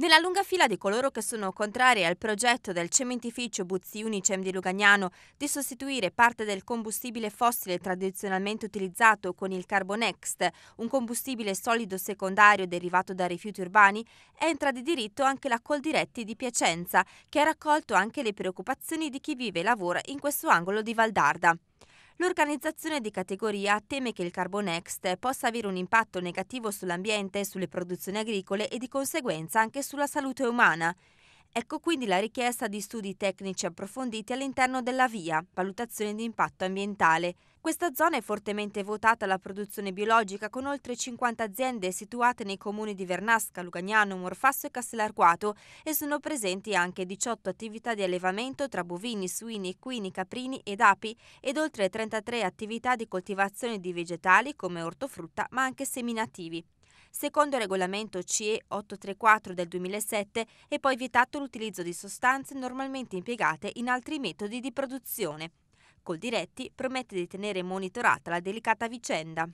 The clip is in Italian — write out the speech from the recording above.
Nella lunga fila di coloro che sono contrari al progetto del cementificio Buzzi Unicem di Lugagnano di sostituire parte del combustibile fossile tradizionalmente utilizzato con il Carbonext, un combustibile solido secondario derivato da rifiuti urbani, entra di diritto anche la Coldiretti di Piacenza, che ha raccolto anche le preoccupazioni di chi vive e lavora in questo angolo di Valdarda. L'organizzazione di categoria teme che il Carbonext possa avere un impatto negativo sull'ambiente, sulle produzioni agricole e di conseguenza anche sulla salute umana. Ecco quindi la richiesta di studi tecnici approfonditi all'interno della VIA, valutazione di impatto ambientale. Questa zona è fortemente votata alla produzione biologica con oltre 50 aziende situate nei comuni di Vernasca, Lugagnano, Morfasso e Castellarquato e sono presenti anche 18 attività di allevamento tra bovini, suini, equini, caprini ed api ed oltre 33 attività di coltivazione di vegetali come ortofrutta ma anche seminativi secondo il regolamento CE 834 del 2007 è poi vietato l'utilizzo di sostanze normalmente impiegate in altri metodi di produzione. Coldiretti promette di tenere monitorata la delicata vicenda.